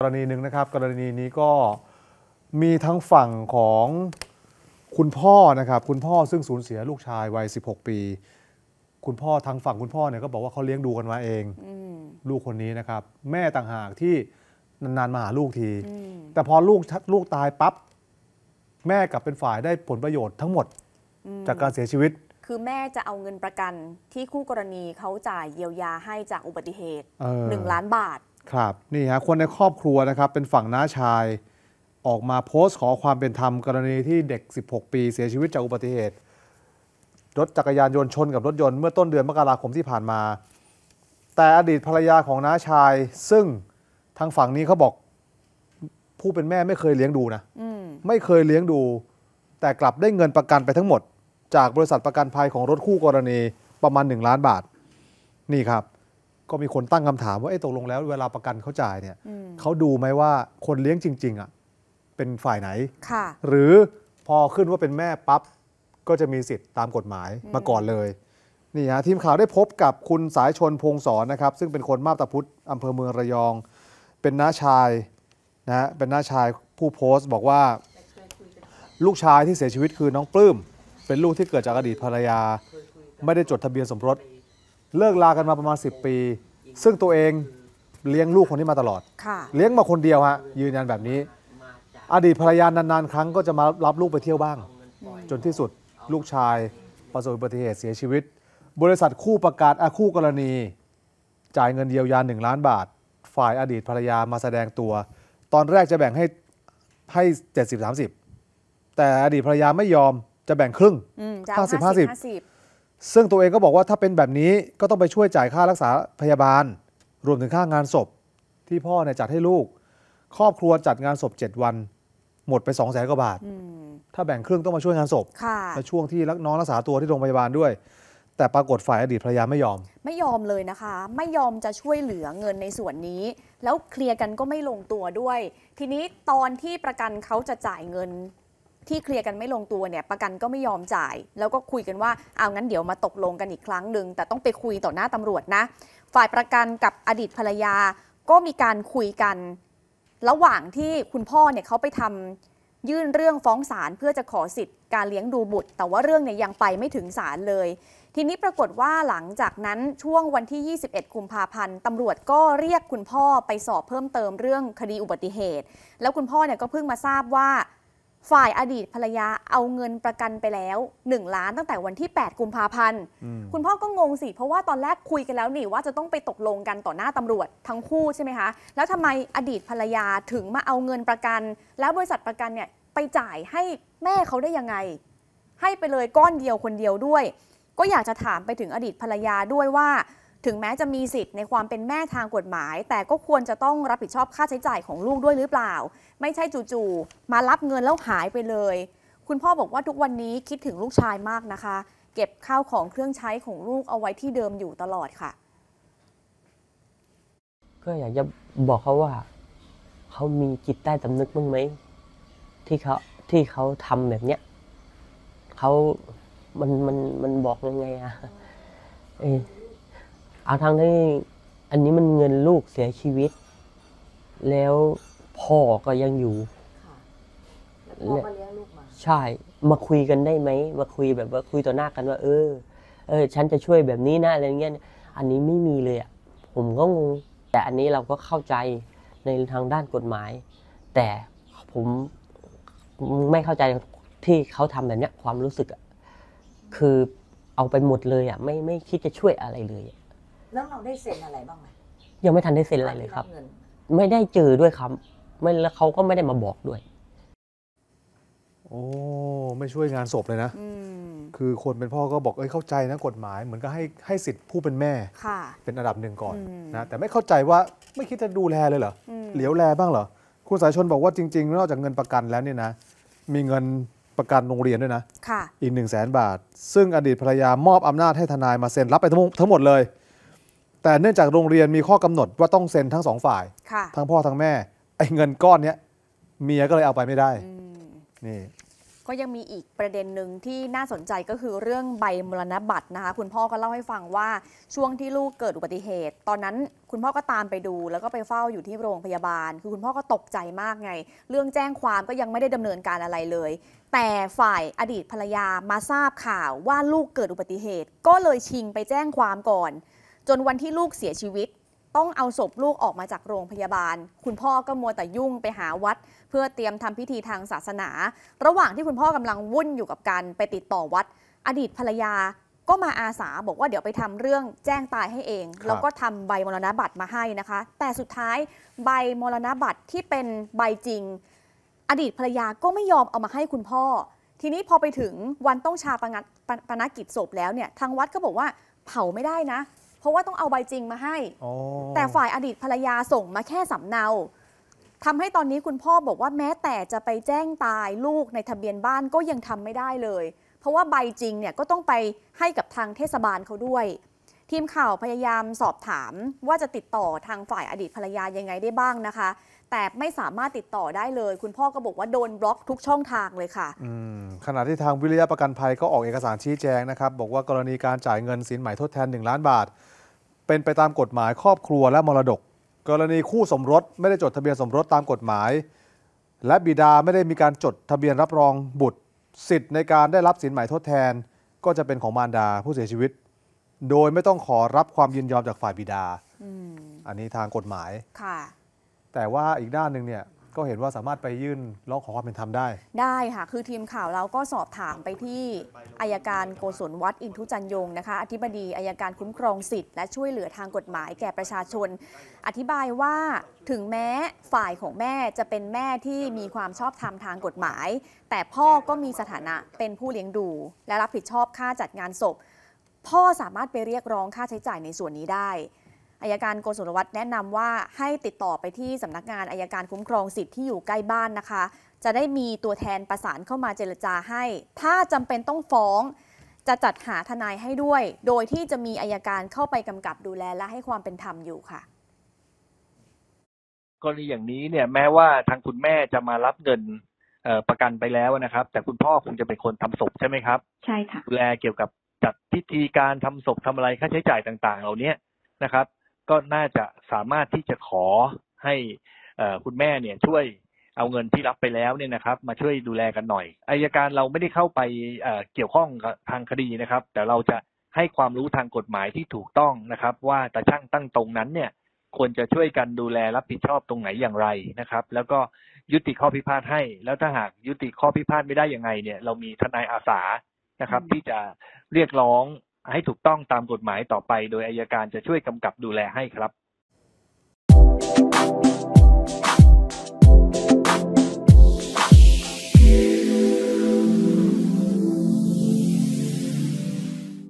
กรณีหนึ่งนะครับกรณีนี้ก็มีทั้งฝั่งของคุณพ่อนะครับคุณพ่อซึ่งสูญเสียลูกชายวัย 16 ปี คุณพ่อทางฝั่งคุณพ่อเนี่ยก็บอกว่าเขาเลี้ยงดูกันมาเองลูกคนนี้นะครับ แม่ต่างหากที่นานๆมาหาลูกทีแต่พอลูกลูกตายปั๊บแม่กลับเป็นฝ่ายได้ผลประโยชน์ทั้งหมดจากการเสียชีวิต คือแม่จะเอาเงินประกันที่คู่กรณีเขาจ่ายเยียวยาให้จากอุบัติเหตุหนึ่งล้านบาทครับนี่ฮะคนในครอบครัวนะครับ เป็นฝั่งน้าชาย ออกมาโพสต์ขอความเป็นธรรมกรณีที่เด็ก 16 ปีเสียชีวิตจากอุบัติเหตุรถจักรยานยนต์ชน กับรถยนต์เมื่อต้นเดือนมกราคมที่ผ่านมา แต่อดีตภรรยาของน้าชายซึ่งทางฝั่งนี้เขาบอกผู้เป็นแม่ไม่เคยเลี้ยงดูนะไม่เคยเลี้ยงดู แต่กลับได้เงินประกันไปทั้งหมด จากบริษัทประกันภัยของรถคู่กรณีประมาณ1ล้านบาท นี่ครับก็มีคนตั้งคำถามว่าเอ๊ะตกลงแล้ว เวลาประกันเขาจ่ายเนี่ยเขาดูไหมว่าคนเลี้ยงจริงๆอ่ะเป็นฝ่ายไหนหรือพอขึ้นว่าเป็นแม่ปั๊บ ก็จะมีสิทธิ์ตามกฎหมายมาก่อนเลยนี่ฮะทีมข่าวได้พบกับคุณสายชนพงศรนนะครับ ซึ่งเป็นคนมาบตาพุธอำเภอเมืองระยอง เป็นน้าชายนะฮะเป็นน้าชายผู้โพสต์บอกว่าลูกชายที่เสียชีวิตคือน้องปลื้มเป็นลูกที่เกิดจากอดีตภรรยา ไม่ได้จดทะเบียนสมรสเลิกลากันมาประมาณ 10 ปี ซึ่งตัวเองเลี้ยงลูกคนนี้มาตลอดเลี้ยงมาคนเดียวฮะยืนยันแบบนี้ อดีตภรรยานาน ๆ ครั้งก็จะมารับลูกไปเที่ยวบ้าง จนที่สุดลูกชายประสบอุบัติเหตุเสียชีวิต บริษัทคู่ประกาศอาคู่กรณีจ่ายเงินเยียวยาหนึ่งล้านบาท ฝ่ายอดีตภรรยามาแสดงตัว ตอนแรกจะแบ่งให้ให้เจ็ดสสิบามสิบแต่อดีตภรรยาไม่ยอมจะแบ่งครึ่งห้าสิบห้าสิบซึ่งตัวเองก็บอกว่าถ้าเป็นแบบนี้ก็ต้องไปช่วยจ่ายค่ารักษาพยาบาล รวมถึงค่างานศพ ที่พ่อเนี่ยจัดให้ลูก ครอบครัวจัดงานศพ7วันหมดไป2องแสนกว่าบาทถ้าแบ่งครึ่งต้องมาช่วยงานศพและช่วงที่น้องรักษาตัวที่โรงพยาบาลด้วย แต่ปรากฏฝ่ายอดีตภรรยาไม่ยอม ไม่ยอมเลยนะคะ ไม่ยอมจะช่วยเหลือเงินในส่วนนี้ แล้วเคลียร์กันก็ไม่ลงตัวด้วย ทีนี้ตอนที่ประกันเขาจะจ่ายเงินที่เคลียร์กันไม่ลงตัวเนี่ยประกันก็ไม่ยอมจ่าย แล้วก็คุยกันว่า เอางั้นเดี๋ยวมาตกลงกันอีกครั้งหนึ่งแต่ต้องไปคุยต่อหน้าตำรวจนะฝ่ายประกันกับอดีตภรรยาก็มีการคุยกัน ระหว่างที่คุณพ่อเนี่ยเขาไปทำยื่นเรื่องฟ้องศาลเพื่อจะขอสิทธิ์การเลี้ยงดูบุตร แต่ว่าเรื่องเนี่ยยังไปไม่ถึงศาลเลย ทีนี้ปรากฏว่าหลังจากนั้นช่วงวันที่ 21 กุมภาพันธ์ตำรวจก็เรียกคุณพ่อไปสอบเพิ่มเติมเรื่องคดีอุบัติเหตุ แล้วคุณพ่อเนี่ยก็เพิ่งมาทราบว่าฝ่ายอดีตภรรยาเอาเงินประกันไปแล้ว 1 ล้านตั้งแต่วันที่ 8 กุมภาพันธ์ คุณพ่อ ก็งงสิเพราะว่าตอนแรกคุยกันแล้วนี่ว่าจะต้องไปตกลงกันต่อหน้าตำรวจทั้งคู่ ใช่ไหมคะ แล้วทำไมอดีตภรรยาถึงมาเอาเงินประกัน แล้วบริษัทประกันเนี่ยไปจ่ายให้แม่เขาได้ยังไง ให้ไปเลยก้อนเดียวคนเดียวด้วย ก็อยากจะถามไปถึงอดีตภรรยาด้วยว่าถึงแม้จะมีสิทธิ์ในความเป็นแม่ทางกฎหมาย แต่ก็ควรจะต้องรับผิดชอบค่าใช้จ่ายของลูกด้วยหรือเปล่า ไม่ใช่จู่ๆมารับเงินแล้วหายไปเลย คุณพ่อบอกว่าทุกวันนี้คิดถึงลูกชายมากนะคะ เก็บข้าวของเครื่องใช้ของลูกเอาไว้ที่เดิมอยู่ตลอดค่ะ ก็อยากจะบอกเขาว่า เขามีจิตใต้สำนึกบ้างไหม ที่เขาที่เขาทำแบบเนี้ยเขามันมันมันบอกยังไงอะเอาทั้งที่อันนี้มันเงินลูกเสียชีวิต แล้วพ่อก็ยังอยู่ค่ะลใช่ มาคุยกันได้ไหม มาคุยแบบว่าคุยต่อหน้ากันว่า เออ เออ ฉันจะช่วยแบบนี้นะอะไรเงี้ยอันนี้ไม่มีเลย อ่ะ ผมก็งงแต่อันนี้เราก็เข้าใจในทางด้านกฎหมาย แต่ผมไม่เข้าใจที่เขาทำแบบเนี้ยความรู้สึกอ่ะคือเอาไปหมดเลยอ่ะ ไม่ไม่คิดจะช่วยอะไรเลยแล้วเราได้เซ็นอะไรบ้างไหมยังไม่ทันได้เซ็นอะไรเลยครับ ไม่ได้เจอด้วยครับไม่แล้วเขาก็ไม่ได้มาบอกด้วย โอ้ ไม่ช่วยงานศพเลยนะคือคนเป็นพ่อก็บอก เอ้ย เข้าใจนะกฎหมาย เหมือนก็ให้ให้สิทธิ์ผู้เป็นแม่ค่ะ เป็นอันดับหนึ่งก่อนอนะ แต่ไม่เข้าใจว่า ไม่คิดจะดูแลเลยเหรออเหลียวแลบ้างเหรอคุณสายชนบอกว่าจริงๆ นอกจากเงินประกันแล้วเนี่ยนะ มีเงินประกันโรงเรียนด้วยนะค่ะอีกหนึ่งแสนบาท ซึ่งอดีตภรรยามอบอำนาจให้ทนายมาเซ็นรับไปทั้งหมดเลยแต่เนื่องจากโรงเรียนมีข้อกำหนดว่าต้องเซ็นทั้งสองฝ่ายทั้งพ่อ ทั้งแม่ ไอ้เงินก้อนเนี้ยเมียก็เลยเอาไปไม่ได้ นี่ ก็ยังมีอีกประเด็นหนึ่งที่น่าสนใจก็คือเรื่องใบมรณบัตรนะคะคุณพ่อก็เล่าให้ฟังว่าช่วงที่ลูกเกิดอุบัติเหตุ ตอนนั้นคุณพ่อก็ตามไปดู แล้วก็ไปเฝ้าอยู่ที่โรงพยาบาลคือคุณพ่อก็ตกใจมากไง เรื่องแจ้งความก็ยังไม่ได้ดำเนินการอะไรเลย แต่ฝ่ายอดีตภรรยามาทราบข่าวว่าลูกเกิดอุบัติเหตุ ก็เลยชิงไปแจ้งความก่อนจนวันที่ลูกเสียชีวิต ต้องเอาศพลูกออกมาจากโรงพยาบาล คุณพ่อก็มัวแต่ยุ่งไปหาวัด เพื่อเตรียมทำพิธีทางศาสนา ระหว่างที่คุณพ่อกำลังวุ่นอยู่กับการไปติดต่อวัด อดีตภรรยาก็มาอาสาบอกว่าเดี๋ยวไปทำเรื่องแจ้งตายให้เองแล้วก็ทำใบมรณบัตรมาให้นะคะ แต่สุดท้ายใบมรณบัตรที่เป็นใบจริง อดีตภรรยาก็ไม่ยอมเอามาให้คุณพ่อ ทีนี้พอไปถึงวันต้องชาปนปนกิจศพแล้วเนี่ย ทางวัดก็บอกว่าเผาไม่ได้นะราะว่าต้องเอาใบจริงมาให้ แต่ฝ่ายอดีตภรรยาส่งมาแค่สำเนาทำให้ตอนนี้คุณพ่อบอกว่าแม้แต่จะไปแจ้งตายลูกในทะเบียนบ้านก็ยังทำไม่ได้เลย เพราะว่าใบจริงเนี่ยก็ต้องไปให้กับทางเทศบาลเขาด้วย ทีมข่าวพยายามสอบถามว่าจะติดต่อทางฝ่ายอดีตภรรยายังไงได้บ้างนะคะ แต่ไม่สามารถติดต่อได้เลย คุณพ่อก็บอกว่าโดนบล็อกทุกช่องทางเลยค่ะ ขณะที่ทางวิริยะประกันภัยก็ออกเอกสารชี้แจงนะครับ บอกว่ากรณีการจ่ายเงินสินใหม่ทดแทน1ล้านบาทเป็นไปตามกฎหมายครอบครัวและมรดก กรณีคู่สมรสไม่ได้จดทะเบียนสมรสตามกฎหมาย และบิดาไม่ได้มีการจดทะเบียนรับรองบุตรสิทธิ์ในการได้รับสินใหม่ทดแทน ก็จะเป็นของมารดาผู้เสียชีวิต โดยไม่ต้องขอรับความยินยอมจากฝ่ายบิดาออันนี้ทางกฎหมายแต่ว่าอีกด้านหนึ่งเนี่ยก็เห็นว่าสามารถไปยื่นร้องขอความเป็นธรรมได้ ได้ค่ะ คือทีมข่าวเราก็สอบถามไปที่อายการโกศลวัด อินทุจันยงนะคะอธิบดีอายการคุ้มครองสิทธิ์และช่วยเหลือทางกฎหมายแก่ประชาชน อธิบายว่าถึงแม้ ฝ่ายของแม่จะเป็นแม่ที่มีความชอบธรรมทางกฎหมาย แต่พ่อก็มีสถานะเป็นผู้เลี้ยงดู และรับผิดชอบค่าจัดงานศพ พ่อสามารถไปเรียกร้องค่าใช้จ่ายในส่วนนี้ได้อายการโกศลวัฒน์แนะนำว่าให้ติดต่อไปที่สำนักงานอายการคุ้มครองสิทธิ์ที่อยู่ใกล้บ้านนะคะ จะได้มีตัวแทนประสานเข้ามาเจรจาให้ ถ้าจำเป็นต้องฟ้อง จะจัดหาทนายให้ด้วย โดยที่จะมีอายการเข้าไปกำกับดูแลและให้ความเป็นธรรมอยู่ค่ะกรณีอย่างนี้เนี่ยแม้ว่าทางคุณแม่จะมารับเงินประกันไปแล้วนะครับ แต่คุณพ่อคงจะเป็นคนทำศพใช่ไหมครับใช่ค่ะดูแลเกี่ยวกับจัดพิธีการทำศพทำอะไรค่าใช้จ่ายต่าง ๆเหล่านี้นะครับก็น่าจะสามารถที่จะขอให้คุณแม่เนี่ยช่วยเอาเงินที่รับไปแล้วเนี่ยนะครับมาช่วยดูแลกันหน่อย อายการเราไม่ได้เข้าไปเกี่ยวข้องทางคดีนะครับ แต่เราจะให้ความรู้ทางกฎหมายที่ถูกต้อง นะครับ ว่าตาช่างตั้งตรงนั้นเนี่ยควรจะช่วยกันดูแลรับผิดชอบตรงไหนอย่างไรนะครับ แล้วก็ยุติข้อพิพาทให้แล้วถ้าหากยุติข้อพิพาทไม่ได้ยังไงเนี่ยเรามีทนายอาสานะครับที่จะเรียกร้องให้ถูกต้องตามกฎหมายต่อไปโดยอายการจะช่วยกำกับดูแลให้ครับ